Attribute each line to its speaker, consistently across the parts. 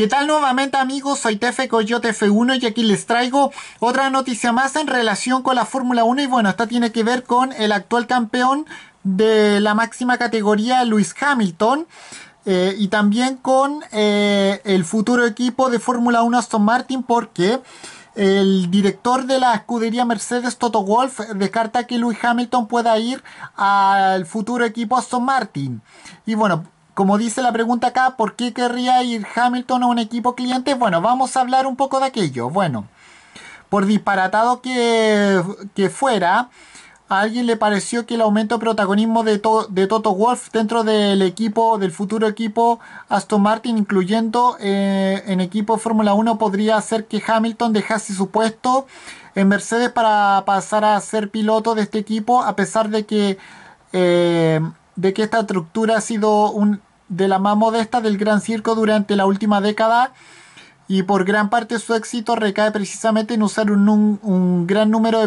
Speaker 1: ¿Qué tal nuevamente amigos? Soy Tefe Coyote F1 y aquí les traigo otra noticia más en relación con la Fórmula 1 y bueno, esta tiene que ver con el actual campeón de la máxima categoría Luis Hamilton eh, y también con eh, el futuro equipo de Fórmula 1 Aston Martin porque el director de la escudería Mercedes Toto Wolf descarta que Luis Hamilton pueda ir al futuro equipo Aston Martin y bueno como dice la pregunta acá, ¿por qué querría ir Hamilton a un equipo cliente? Bueno, vamos a hablar un poco de aquello. Bueno, por disparatado que, fuera, a alguien le pareció que el aumento de protagonismo de, Toto Wolf dentro del equipo, del futuro equipo Aston Martin, incluyendo eh, en equipo Fórmula 1, podría hacer que Hamilton dejase su puesto en Mercedes para pasar a ser piloto de este equipo, a pesar de que, eh, de que esta estructura ha sido un, de la más modesta del gran circo durante la última década y por gran parte su éxito recae precisamente en usar un, gran número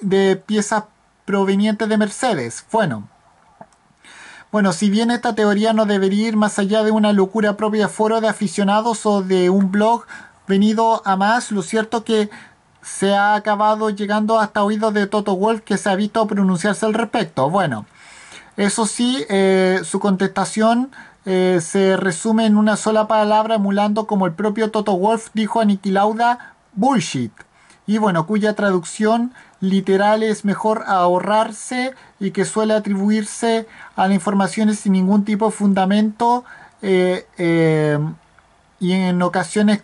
Speaker 1: de, piezas provenientes de Mercedes. Bueno. Bueno, si bien esta teoría no debería ir más allá de una locura propia de foro de aficionados o de un blog venido a más, lo cierto que se ha acabado llegando hasta oídos de Toto Wolf que se ha visto pronunciarse al respecto. Bueno, eso sí, eh, su contestación eh, se resume en una sola palabra, emulando como el propio Toto Wolf dijo a Niki bullshit. Y bueno, cuya traducción literal es mejor ahorrarse y que suele atribuirse a las informaciones sin ningún tipo de fundamento eh, y, en ocasiones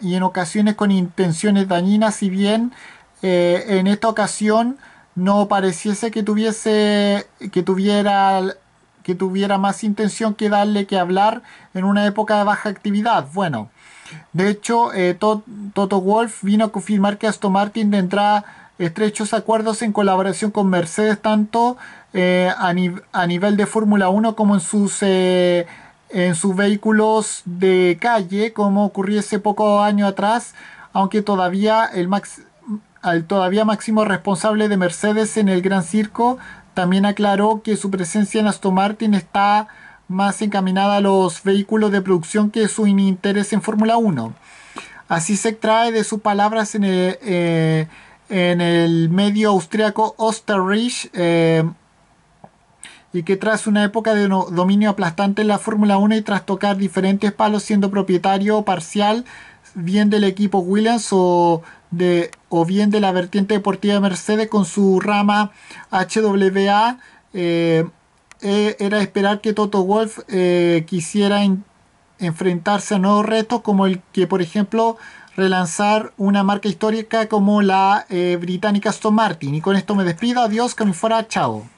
Speaker 1: y en ocasiones con intenciones dañinas, si bien en esta ocasión no pareciese que tuviese que tuviera que tuviera más intención que darle que hablar en una época de baja actividad. Bueno, de hecho, eh, Toto Wolf vino a confirmar que Aston Martin tendrá estrechos acuerdos en colaboración con Mercedes tanto eh, a, nivel de Fórmula 1 como en sus eh, en sus vehículos de calle como ocurriese poco años atrás aunque todavía el, max, al todavía máximo responsable de Mercedes en el Gran Circo, también aclaró que su presencia en Aston Martin está más encaminada a los vehículos de producción que su interés en Fórmula 1. Así se extrae de sus palabras en el, eh, en el medio austriaco Osterreich eh, y que tras una época de dominio aplastante en la Fórmula 1 y tras tocar diferentes palos siendo propietario parcial bien del equipo Williams o de, o bien de la vertiente deportiva de Mercedes con su rama HWA, eh, eh, era esperar que Toto Wolf eh, quisiera enfrentarse a nuevos retos como el que, por ejemplo, relanzar una marca histórica como la británica Aston Martin. Y con esto me despido, adiós, que me fuera, chao.